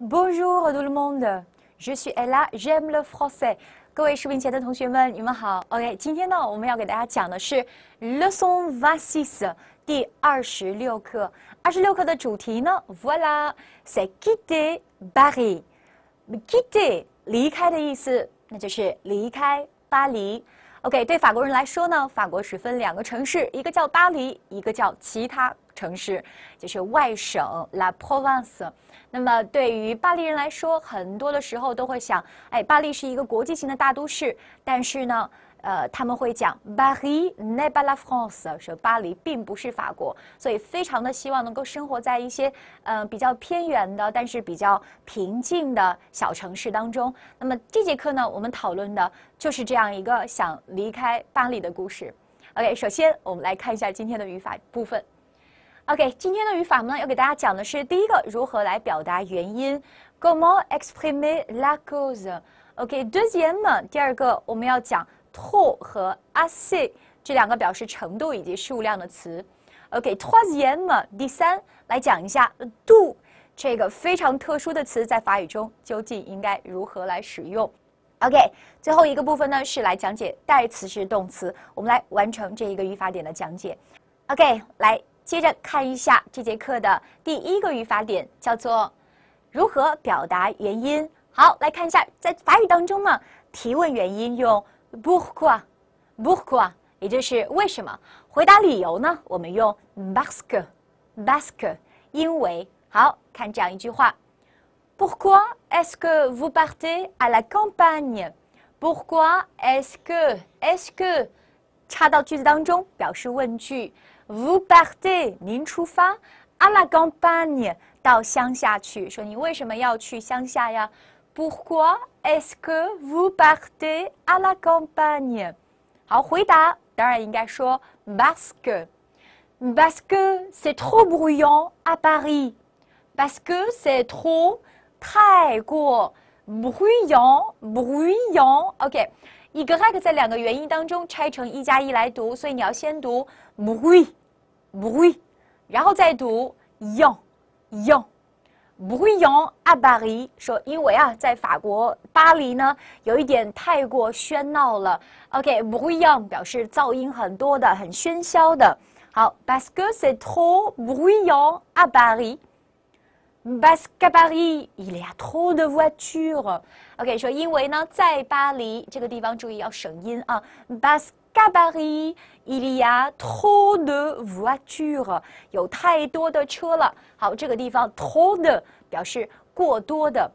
Bonjour, tout le monde. Je suis Ella Jam le français。各位视频前的同学们，你们好。OK，今天呢，我们要给大家讲的是《l e s o n v i n t s i x 第二十六课。二十六课的主题呢，Voilà, c'est quitter Paris. Quitter，离开的意思，那就是离开巴黎。OK，对法国人来说呢，法国是分两个城市，一个叫巴黎，一个叫其他城市，就是外省 La Provence。那么对于巴黎人来说，很多的时候都会想，哎，巴黎是一个国际性的大都市，但是呢。呃，他们会讲巴黎 ne pas la France，说巴黎并不是法国，所以非常的希望能够生活在一些呃比较偏远的，但是比较平静的小城市当中。那么这节课呢，我们讨论的就是这样一个想离开巴黎的故事。OK，首先我们来看一下今天的语法部分。OK，今天的语法呢要给大家讲的是第一个如何来表达原因，comment exprimer la cause。OK，deuxième，第二个我们要讲。to 和 asse 这两个表示程度以及数量的词。OK，troisième 第三来讲一下 do 这个非常特殊的词在法语中究竟应该如何来使用。OK，最后一个部分呢是来讲解代词是动词，我们来完成这一个语法点的讲解。OK，来接着看一下这节课的第一个语法点叫做如何表达原因。好，来看一下，在法语当中呢，提问原因用。pourquoi，pourquoi，也就是为什么？回答理由呢？我们用 b a s k e que，a s k e que，因为。好看这样一句话：pourquoi est-ce que vous partez à la campagne？pourquoi est-ce que est-ce que？插到句子当中表示问句。vous partez，您出发，à la campagne，到乡下去。说你为什么要去乡下呀？Pourquoi est-ce que vous partez à la campagne? 好，回答当然应该说 hein, parce que parce que c'est trop bruyant à Paris. Parce que c'est trop 太过 bruyant bruyant. OK. y 在两个元音当中拆成一加一来读，所以你要先读 bruit bruit，然后再读 yon yon。不会用阿巴黎说，因为啊，在法国巴黎呢，有一点太过喧闹了。OK，不会用表示噪音很多的、很喧嚣的。好，Basque est trop bruyant à Paris。Basque 巴黎，伊 i 偷的 a 具了。OK，说因为呢，在巴黎这个地方，注意要省音啊。b a e cabaret. Il y a trop de voitures. a trop 的表示过多的。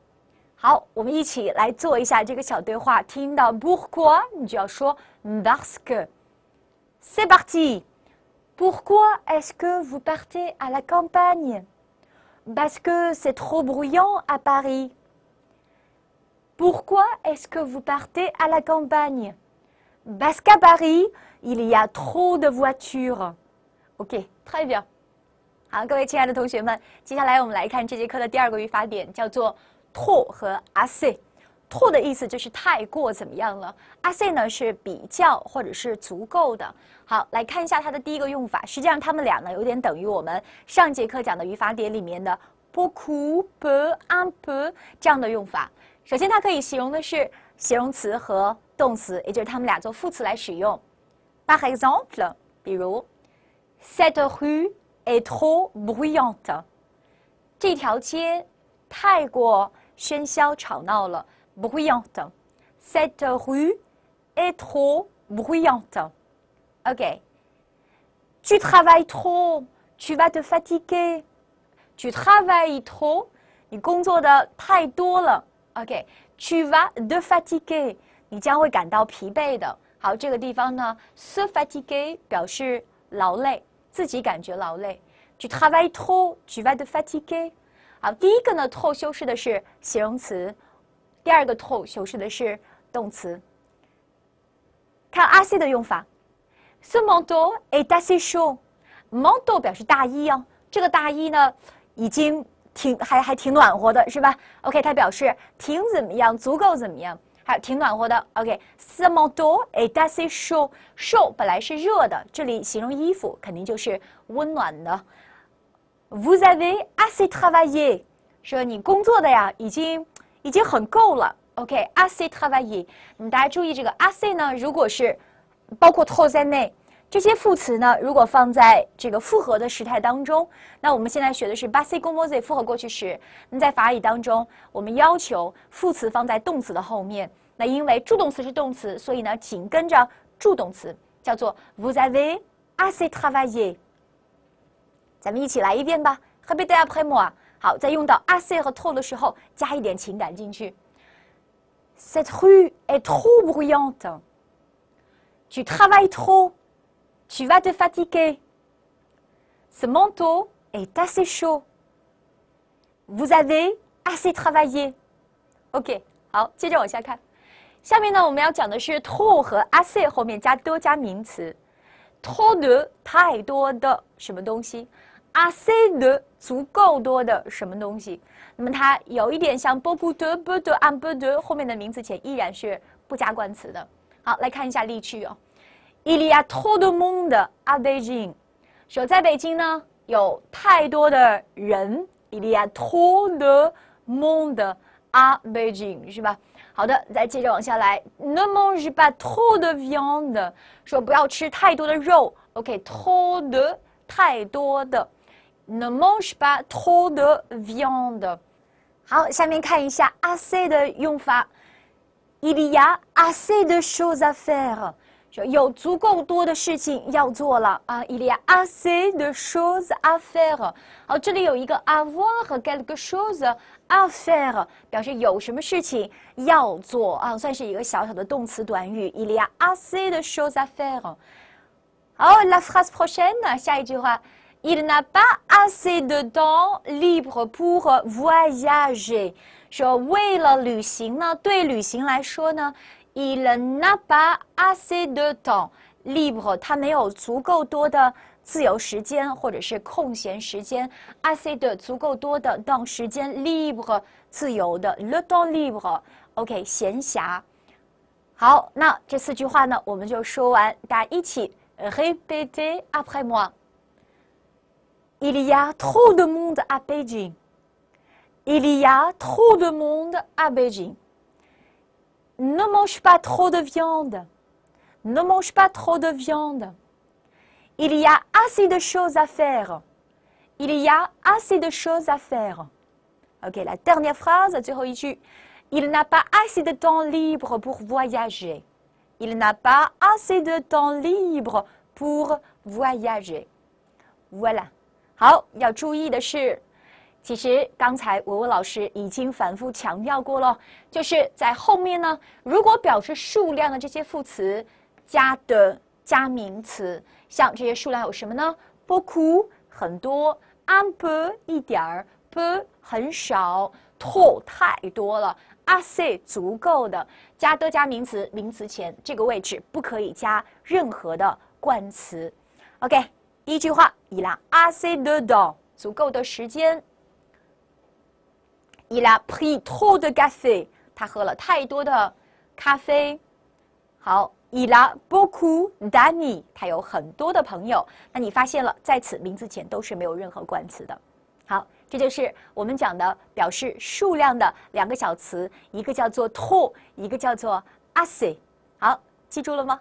好，我们一起来做一下这个小对话。听到 pourquoi，你就要说 parce que。C'est parti. Pourquoi est-ce que vous partez à la campagne Parce que c'est trop bruyant à Paris. Pourquoi est-ce que vous partez à la campagne Basque b a r i y il y a trop de voitures. OK, très 好，各位亲爱的同学们，接下来我们来看这节课的第二个语法点，叫做 “trop” 和 a s s t o 的意思就是太过怎么样了 a s 呢是比较或者是足够的。好，来看一下它的第一个用法。实际上，它们俩呢有点等于我们上节课讲的语法点里面的 “beaucoup” p b e a u c o u 这样的用法。首先，它可以形容的是形容词和。Par exemple, Cette rue est trop bruyante. Cette rue est trop bruyante. Tu travailles trop, tu vas te fatiguer. Tu travailles trop. Tu vas te fatiguer。你将会感到疲惫的。好，这个地方呢 s u f a t i g u e 表示劳累，自己感觉劳累。句他外 to 句外的 f a t i g e y 好，第一个呢 to 修饰的是形容词，第二个 to 修饰的是动词。看阿 C 的用法 s o m o n t o a dasi shou。manto 表示大衣啊，这个大衣呢已经挺还还挺暖和的是吧？OK，它表示挺怎么样，足够怎么样。还挺暖和的。OK，le m o n t e a u est assez h o w s h o w 本来是热的，这里形容衣服肯定就是温暖的。Vous avez assez travaillé？说你工作的呀，已经已经很够了。OK，assez travaillé。大家注意这个 assez 呢，如果是包括 t 透在内。这些副词呢如果放在这个复合的时态当中那我们现在学的是巴西公共卫复合过去时那在法语当中我们要求副词放在动词的后面那因为助动词是动词所以呢紧跟着助动词叫做 vuse vai acid travaiy 咱们一起来一遍吧 habit a p r e m i 好在用到 acid 和 toe 的时候加一点情感进去 set who 哎 toe 不会用等举他 y toe 你将要感到疲倦。这件外套足够暖和。你已经工作够了。OK，好，接着往下看。下面呢，我们要讲的是 t o 和 e n o u g 后面加多加名词。too 太多的什么东西；enough 足够多的什么东西。那么它有一点像不够多、不多、不不多，后面的名词前依然是不加冠词的。好，来看一下例句哦。Il y a trop de monde à Beijing。说在北京呢，有太多的人。Il y a trop de monde à Beijing，是吧？好的，再接着往下来。Ne mange pas trop de viande，说不要吃太多的肉。OK，trop、okay, de 太多的。Ne mange pas trop de viande。好，下面看一下 assez 的用法。Il y a assez de choses à faire。就有足够多的事情要做了啊！Il y a assez de choses à faire。好，这里有一个 avoir 和 quelques choses à faire，表示有什么事情要做啊，算是一个小小的动词短语。Il y a assez de choses à faire。Oh, la phrase prochaine，下一句啊，Il n'a pas assez de temps libre pour voyager。说为了旅行呢，对旅行来说呢。Il n'a pas assez de temps libre。他没有足够多的自由时间，或者是空闲时间。assez de 足够多的当时间 libre 自由的 le temps libre。OK，闲暇。好，那这四句话呢，我们就说完。大家一起 répéter après moi。Il y a trop de monde à Beijing。Il y a trop de monde à Beijing。ne mange pas trop de viande. Ne mange pas trop de viande. Il y a assez de choses à faire. Il y a assez de choses à faire. Ok, la dernière phrase, Il n'a pas assez de temps libre pour voyager. Il n'a pas assez de temps libre pour voyager. Voilà. 其实刚才维维老师已经反复强调过了，就是在后面呢，如果表示数量的这些副词加的加名词，像这些数量有什么呢？不哭，很多 a m p 一点儿 p 很少 t 太多了 a s 足够的。加的加名词，名词前这个位置不可以加任何的冠词。OK，第一句话：伊拉 asse 的足够的时间。Il a pris trop de café，他喝了太多的咖啡。好，Il a beaucoup d'amis，他有很多的朋友。那你发现了，在此名字前都是没有任何冠词的。好，这就是我们讲的表示数量的两个小词，一个叫做 too，一个叫做 asse。好，记住了吗？